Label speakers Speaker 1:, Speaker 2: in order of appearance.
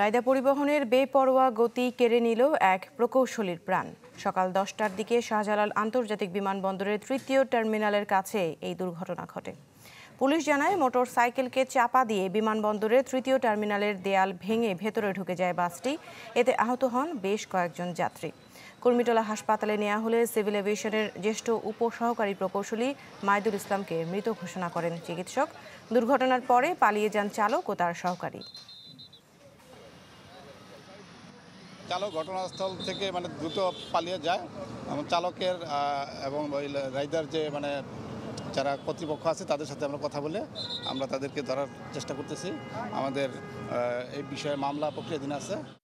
Speaker 1: রায়দা পরিবহনের বেপরোয়া গতি কেড়ে নিল এক প্রকৌশলীর প্রাণ সকাল দশটার দিকে শাহজালাল আন্তর্জাতিক বিমানবন্দরের তৃতীয় টার্মিনালের কাছে এই দুর্ঘটনা ঘটে পুলিশ জানায় মোটর সাইকেলকে চাপা দিয়ে বিমানবন্দরের তৃতীয় টার্মিনালের দেয়াল ভেঙে ভেতরে ঢুকে যায় বাসটি এতে আহত হন বেশ কয়েকজন যাত্রী কুর্মিটোলা হাসপাতালে নেওয়া হলে সিভিল এভিয়েশনের জ্যেষ্ঠ উপসহকারী প্রকৌশলী মাইদুল ইসলামকে মৃত ঘোষণা করেন চিকিৎসক দুর্ঘটনার পরে পালিয়ে যান চালক ও তার সহকারী
Speaker 2: চালক ঘটনাস্থল থেকে মানে দ্রুত পালিয়ে যায় এবং চালকের এবং ওই রাইডার যে মানে যারা কর্তৃপক্ষ আছে তাদের সাথে আমরা কথা বলে আমরা তাদেরকে ধরার চেষ্টা করতেছি আমাদের এই
Speaker 3: বিষয়ে মামলা প্রক্রিয়াধীন আছে